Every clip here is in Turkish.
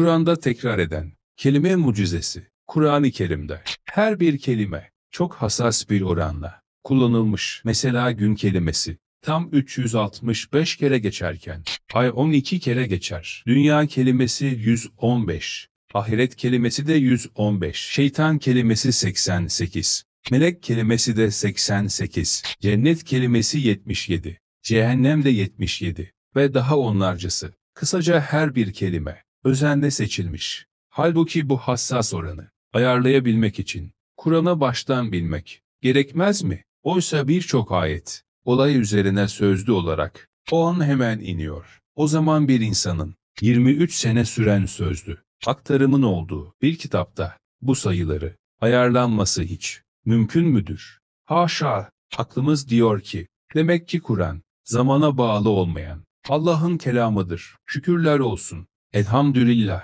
Kur'an'da tekrar eden kelime mucizesi, Kur'an-ı Kerim'de her bir kelime çok hassas bir oranla kullanılmış. Mesela gün kelimesi tam 365 kere geçerken ay 12 kere geçer. Dünya kelimesi 115, ahiret kelimesi de 115, şeytan kelimesi 88, melek kelimesi de 88, cennet kelimesi 77, cehennem de 77 ve daha onlarcası. Kısaca her bir kelime özenle seçilmiş. Halbuki bu hassas oranı ayarlayabilmek için Kur'an'a baştan bilmek gerekmez mi? Oysa birçok ayet olay üzerine sözlü olarak o an hemen iniyor. O zaman bir insanın 23 sene süren sözlü aktarımın olduğu bir kitapta bu sayıları ayarlanması hiç mümkün müdür? Haşa, aklımız diyor ki, demek ki Kur'an zamana bağlı olmayan Allah'ın kelamıdır. Şükürler olsun. Elhamdülillah.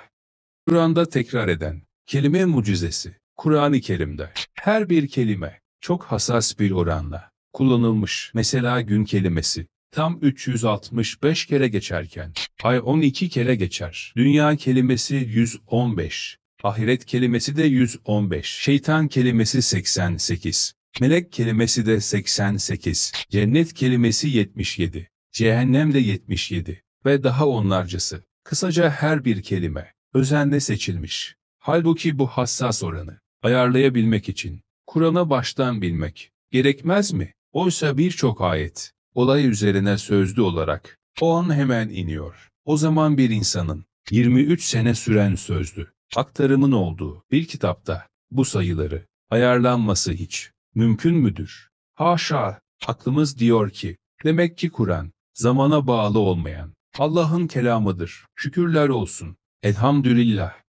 Kur'an'da tekrar eden kelime mucizesi. Kur'an-ı Kerim'de her bir kelime çok hassas bir oranla kullanılmış. Mesela gün kelimesi tam 365 kere geçerken ay 12 kere geçer. Dünya kelimesi 115, ahiret kelimesi de 115, şeytan kelimesi 88, melek kelimesi de 88, cennet kelimesi 77, cehennem de 77 ve daha onlarcası. Kısaca her bir kelime, özenle seçilmiş. Halbuki bu hassas oranı, ayarlayabilmek için, Kur'an'a baştan bilmek, gerekmez mi? Oysa birçok ayet, olay üzerine sözlü olarak, o an hemen iniyor. O zaman bir insanın, 23 sene süren sözlü, aktarımın olduğu bir kitapta, bu sayıları, ayarlanması hiç, mümkün müdür? Haşa, aklımız diyor ki, demek ki Kur'an, zamana bağlı olmayan, Allah'ın kelamıdır. Şükürler olsun. Elhamdülillah.